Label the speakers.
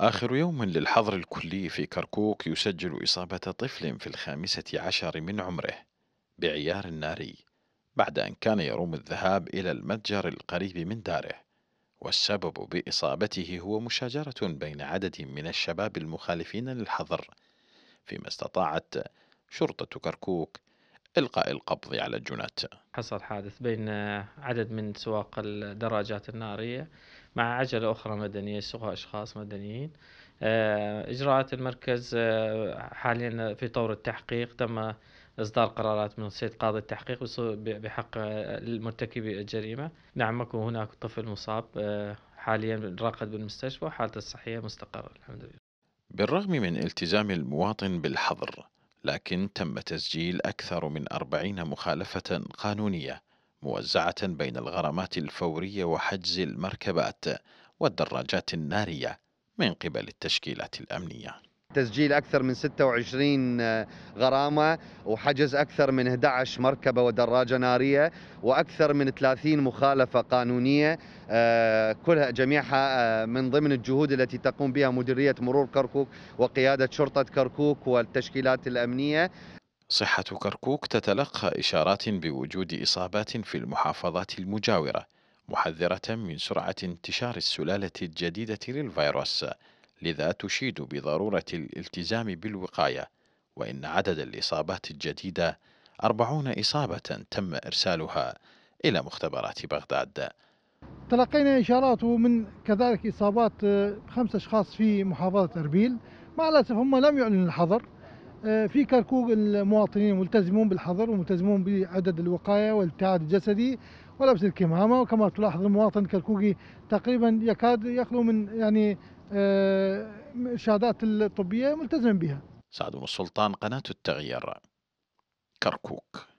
Speaker 1: آخر يوم للحظر الكلي في كركوك يسجل إصابة طفل في الخامسة عشر من عمره بعيار ناري بعد أن كان يروم الذهاب إلى المتجر القريب من داره والسبب بإصابته هو مشاجرة بين عدد من الشباب المخالفين للحظر فيما استطاعت شرطة كركوك إلقاء القبض على الجنات حصل حادث
Speaker 2: بين عدد من سواق الدراجات النارية مع عجلة أخرى مدنية يسوقها أشخاص مدنيين آه، إجراءات المركز آه، حاليا في طور التحقيق تم إصدار قرارات من سيد قاضي التحقيق بحق آه، المرتكبي الجريمة نعم مكو هناك طفل مصاب حاليا راقد بالمستشفى وحالته الصحية مستقرة الحمد لله
Speaker 1: بالرغم من التزام المواطن بالحظر لكن تم تسجيل أكثر من أربعين مخالفة قانونية موزعة بين الغرامات الفورية وحجز المركبات والدراجات النارية من قبل التشكيلات الأمنية
Speaker 3: تسجيل أكثر من 26 آه، غرامة وحجز أكثر من 11 مركبة ودراجة نارية وأكثر من 30 مخالفة قانونية آه، كلها جميعها آه، من ضمن الجهود التي تقوم بها مديرية مرور كركوك وقيادة شرطة كركوك والتشكيلات الأمنية
Speaker 1: صحة كركوك تتلقى إشارات بوجود إصابات في المحافظات المجاورة محذرة من سرعة انتشار السلالة الجديدة للفيروس لذا تشيد بضرورة الالتزام بالوقاية وإن عدد الإصابات الجديدة أربعون إصابة تم إرسالها إلى مختبرات بغداد
Speaker 4: تلقينا إشارات ومن كذلك إصابات آه، خمس أشخاص في محافظة أربيل مع الأسف هم لم يعلنوا الحظر آه، في كركوك المواطنين ملتزمون بالحظر وملتزمون بعدد الوقاية والابتعاد الجسدي ولبس الكمامة وكما تلاحظ المواطن الكركوكي تقريبا يكاد يخلو من يعني الشهادات آه، الطبية ملتزم بها
Speaker 1: سعد السلطان قناة
Speaker 4: التغيير كركوك